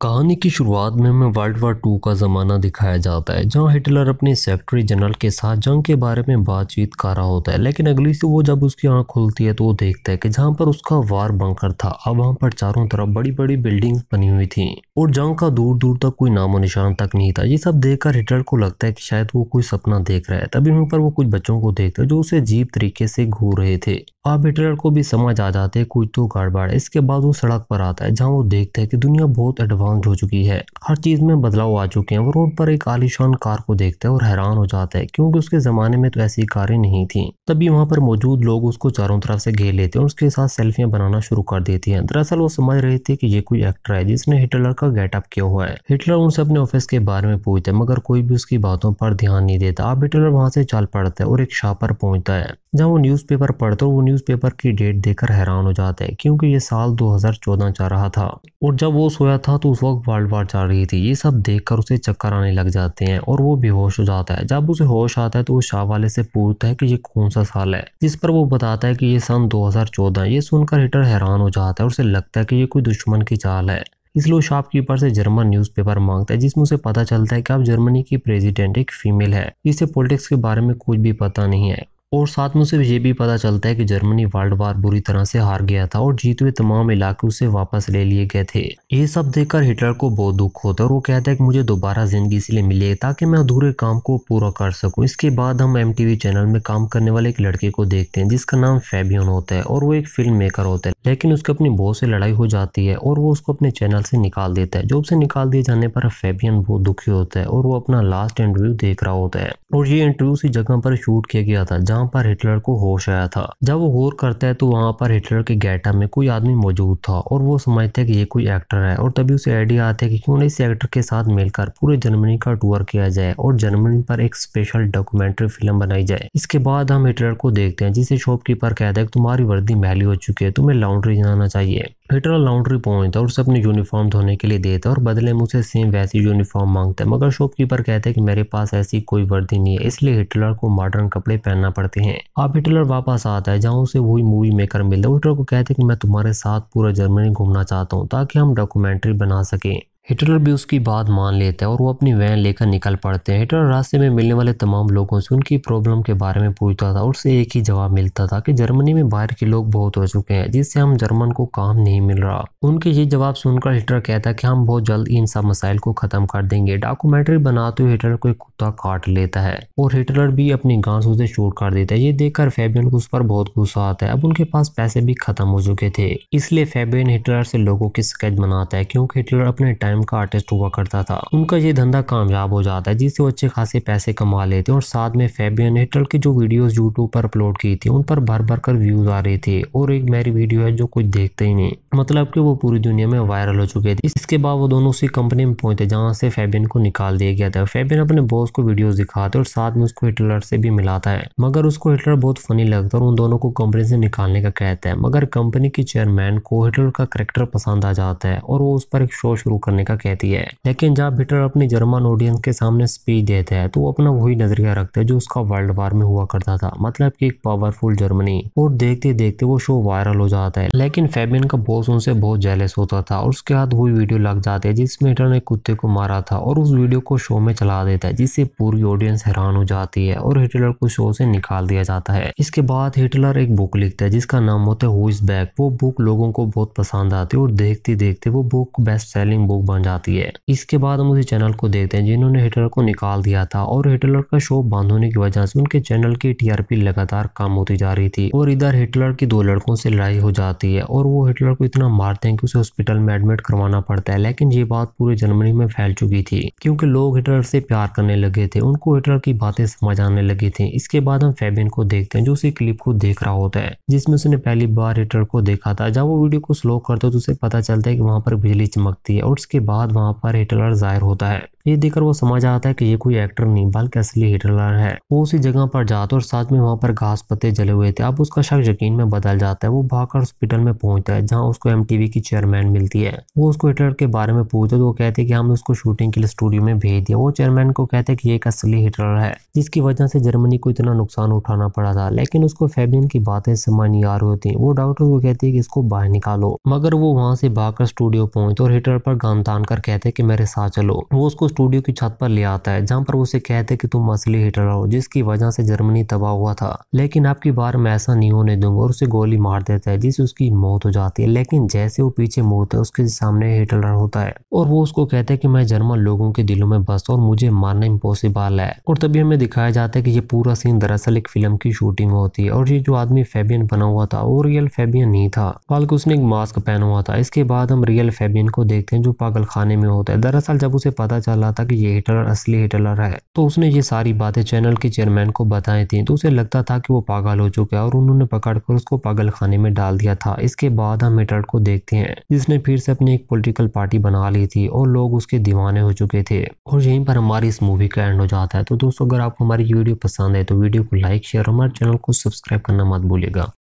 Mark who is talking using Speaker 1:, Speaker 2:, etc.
Speaker 1: か कहानी की शुरुआत में हमें वर्ल्ड वार टू का ज़माना दिखाया जाता है जहां हिटलर अपने सेक्रेटरी जनरल के साथ जंग के बारे में बातचीत कर रहा होता है लेकिन अगली से वो जब उसकी आंख खुलती है तो वो देखता है कि जहां पर उसका वार बंकर था अब वहां पर चारों तरफ बड़ी बड़ी बिल्डिंग बनी हुई थी और जंग का दूर दूर तक कोई नामो निशान तक नहीं था ये सब देखकर हिटलर को लगता है कि शायद वो कोई सपना देख रहा है तभी वहीं पर वो कुछ बच्चों को देखते जो उसे अजीब तरीके से घूर रहे थे अब हिटलर को भी समझ आ जाते कुछ तो गड़बड़ है इसके बाद वो सड़क पर आता है जहाँ वो देखते है कि दुनिया बहुत एडवांस हो चुकी है हर चीज़ में बदलाव आ चुके हैं वो रोड पर एक आलिशान कार को देखते हैं और हैरान हो जाता है क्योंकि उसके ज़माने में तो ऐसी कारें नहीं थी तभी वहाँ पर मौजूद लोग उसको चारों तरफ से घेर लेते हैं और उसके साथ सेल्फियां बनाना शुरू कर देती है दरअसल वो समझ रहे थे की ये कोई एक्टर है जिसने हिटलर का गेटअप किया हुआ है हिटलर उनसे अपने ऑफिस के बारे में पूछते मगर कोई भी उसकी बातों पर ध्यान नहीं देता अब हिटलर वहाँ से चल पड़ता है और एक शाह पर पहुंचता है जब वो न्यूज़पेपर पढ़ते वो न्यूज़पेपर की डेट देखकर हैरान हो जाते हैं क्योंकि ये साल 2014 चल रहा था और जब वो सोया था तो उस वक्त वर्ल्ड वार चल रही थी ये सब देखकर उसे चक्कर आने लग जाते हैं और वो बेहोश हो जाता है जब उसे होश आता है तो वो शाह वाले से पूछता है कि ये कौन सा साल है जिस पर वो बताता है कि ये सन 2014 ये सुनकर हिटर हैरान हो जाता है और उसे लगता है कि ये कोई दुश्मन की चाल है इसलिए शॉपकीपर से जर्मन न्यूज़पेपर मांगता है जिसमें उसे पता चलता है कि अब जर्मनी की प्रेसिडेंट एक फीमेल है इसे पॉलिटिक्स के बारे में कुछ भी पता नहीं है और साथ में उसे ये भी पता चलता है कि जर्मनी वर्ल्ड वार बुरी तरह से हार गया था और जीते हुए तमाम इलाके उसे वापस ले लिए गए थे ये सब देखकर हिटलर को बहुत दुख होता है और वो कहता है कि मुझे दोबारा जिंदगी इसलिए मिले ताकि मैं अधूरे काम को पूरा कर सकूं इसके बाद हम एम चैनल में काम करने वाले एक लड़के को देखते हैं जिसका नाम फेबियन होता है और वो एक फिल्म मेकर होता है लेकिन उसकी अपनी बहुत से लड़ाई हो जाती है और वो उसको अपने चैनल से निकाल देता है जॉब से निकाल दिए जाने पर फेबियन बहुत दुखी होता है और वो अपना लास्ट इंटरव्यू देख रहा होता है और ये इंटरव्यू उसी जगह पर शूट किया गया था जहाँ पर हिटलर को होश आया था जब वो गौर करता है तो वहाँ पर हिटलर के गेटअप में कोई आदमी मौजूद था और वो समझते है कि ये कोई एक्टर है और तभी उसे आइडिया आता है कि क्यों ना इस एक्टर के साथ मिलकर पूरे जर्मनी का टूर किया जाए और जर्मनी पर एक स्पेशल डॉक्यूमेंट्री फिल्म बनाई जाए इसके बाद हम हिटलर को देखते हैं जिसे शॉपकीपर कहता है तुम्हारी वर्दी महली हो चुकी है तुम्हें लॉन्ड्री जाना चाहिए हिटलर लॉन्ड्री पहुंचता है और उसे अपनी यूनिफॉर्म धोने के लिए देता है और बदले में उसे सेम वैसी यूनिफॉर्म मांगता है मगर शॉपकीपर कहते हैं कि मेरे पास ऐसी कोई वर्दी नहीं है इसलिए हिटलर को मॉडर्न कपड़े पहनना पड़ता करते हैं अब हिटलर वापस आता है जहाँ उसे वही मूवी मेकर मिलता है हिटलर को कहते हैं कि मैं तुम्हारे साथ पूरा जर्मनी घूमना चाहता हूँ ताकि हम डॉक्यूमेंट्री बना सकें हिटलर भी उसकी बात मान लेता है और वो अपनी वैन लेकर निकल पड़ते हैं हिटलर रास्ते में मिलने वाले तमाम लोगों से उनकी प्रॉब्लम के बारे में पूछता था और उससे एक ही जवाब मिलता था कि जर्मनी में बाहर के लोग बहुत हो चुके हैं जिससे हम जर्मन को काम नहीं मिल रहा उनके ये जवाब सुनकर हिटलर कहता कि हम बहुत जल्द इन सब मसाइल को खत्म कर देंगे डॉक्यूमेंट्री बनाते हुए हिटलर को एक कुत्ता काट लेता है और हिटलर भी अपनी गांस उसे शूट कर देता है ये देखकर फेबियन को उस पर बहुत गुस्सा आता है अब उनके पास पैसे भी खत्म हो चुके थे इसलिए फेबियन हिटलर से लोगों की शिकायत बनाता है क्योंकि हिटलर अपने टाइम टाइम का आर्टिस्ट हुआ करता था उनका ये धंधा कामयाब हो जाता है जिससे वो अच्छे खासे पैसे कमा लेते और साथ में फेबियन हिटल की जो वीडियोज यूट्यूब पर अपलोड की थी उन पर भर भर कर व्यूज आ रहे थे और एक मेरी वीडियो है जो कुछ देखते ही नहीं मतलब की वो पूरी दुनिया में वायरल हो चुके थे इसके बाद वो दोनों उसी कंपनी में पहुंचे जहाँ से फेबियन को निकाल दिया गया था फेबियन अपने बॉस को वीडियो दिखाते और साथ में उसको हिटलर से भी मिलाता है मगर उसको हिटलर बहुत फनी लगता है और उन दोनों को कंपनी से निकालने का कहता है मगर कंपनी के चेयरमैन को हिटलर का करेक्टर पसंद आ जाता है और वो उस पर एक शो शुरू करने का कहती है लेकिन जब हिटलर अपने जर्मन ऑडियंस के सामने स्पीच देता है तो वो अपना वही नजरिया रखते हैं जो उसका वर्ल्ड वार में हुआ करता था मतलब की एक पावरफुल जर्मनी और देखते देखते वो शो वायरल हो जाता है लेकिन फेबियन का बॉस उनसे बहुत जेलस होता था और उसके हाथ वही वीडियो लग जाते हैं जिसमें हिटलर ने कुत्ते को मारा था और उस वीडियो को शो में चला देता है जिससे पूरी ऑडियंस हैरान हो जाती है और हिटलर को शो से निकाल दिया जाता है इसके बाद हिटलर एक बुक लिखता है जिसका नाम होता है हु बैक वो बुक लोगों को बहुत पसंद आती है और देखते देखते वो बुक बेस्ट सेलिंग बुक बन बन जाती है इसके बाद हम उसी चैनल को देखते हैं जिन्होंने हिटलर को निकाल दिया था और हिटलर का शो बंद होने की वजह से उनके चैनल की टीआरपी लगातार कम होती जा रही थी और इधर हिटलर की दो लड़कों से लड़ाई हो जाती है और वो हिटलर को इतना मारते हैं कि उसे हॉस्पिटल में एडमिट करवाना पड़ता है लेकिन ये बात पूरे जर्मनी में फैल चुकी थी क्योंकि लोग हिटलर से प्यार करने लगे थे उनको हिटलर की बातें समझ आने लगी थी इसके बाद हम फेबिन को देखते हैं जो उसी क्लिप को देख रहा होता है जिसमे उसने पहली बार हिटलर को देखा था जब वो वीडियो को स्लो करते तो उसे पता चलता है की वहाँ पर बिजली चमकती है और उसके के बाद वहाँ पर हिटलर जाहिर होता है ये देखकर वो समझ आता है कि ये कोई एक्टर नहीं बल्कि असली हिटलर है वो उसी जगह पर जाता और साथ में वहाँ पर घास पत्ते जले हुए थे अब उसका शक यकीन में बदल जाता है वो भागकर हॉस्पिटल में पहुंचता है जहाँ उसको एम की चेयरमैन मिलती है वो उसको हिटलर के बारे में पूछते तो वो कहते हैं कि हमने उसको शूटिंग के लिए स्टूडियो में भेज दिया वो चेयरमैन को कहते हैं कि ये एक असली हिटलर है जिसकी वजह से जर्मनी को इतना नुकसान उठाना पड़ा था लेकिन उसको फेबियन की बातें समझ नहीं आ रही होती वो डॉक्टर को कहती है कि इसको बाहर निकालो मगर वो वहाँ से भागकर स्टूडियो पहुंचते और हिटलर पर गन तान कर कहते हैं कि मेरे साथ चलो वो उसको स्टूडियो की छत पर ले आता है जहाँ पर उसे कहते कि तुम असली हिटलर हो जिसकी वजह से जर्मनी तबाह हुआ था लेकिन आपकी बार मैं ऐसा नहीं होने दूंगा और उसे गोली मार देता है जिससे उसकी मौत हो जाती है लेकिन जैसे वो पीछे मुड़ता है उसके सामने हिटलर होता है और वो उसको कहते हैं कि मैं जर्मन लोगों के दिलों में बसता और मुझे मारना इम्पॉसिबल है और तभी हमें दिखाया जाता है कि ये पूरा सीन दरअसल एक फिल्म की शूटिंग होती है और ये जो आदमी फेबियन बना हुआ था वो रियल फेबियन नहीं था बल्कि उसने एक मास्क पहना हुआ था इसके बाद हम रियल फेबियन को देखते हैं जो पागल पागल खाने में होता है दरअसल जब उसे पता चला था कि ये हिटलर असली हिटलर है तो उसने ये सारी बातें चैनल के चेयरमैन को बताई थी तो उसे लगता था कि वो पागल हो चुका है और उन्होंने पकड़कर उसको पागल खाने में डाल दिया था इसके बाद हम हिटलर को देखते हैं जिसने फिर से अपनी एक पोलिटिकल पार्टी बना ली थी और लोग उसके दीवाने हो चुके थे और यहीं पर हमारी इस मूवी का एंड हो जाता है तो दोस्तों अगर आपको हमारी वीडियो पसंद है तो वीडियो को लाइक शेयर हमारे चैनल को सब्सक्राइब करना मत भूलेगा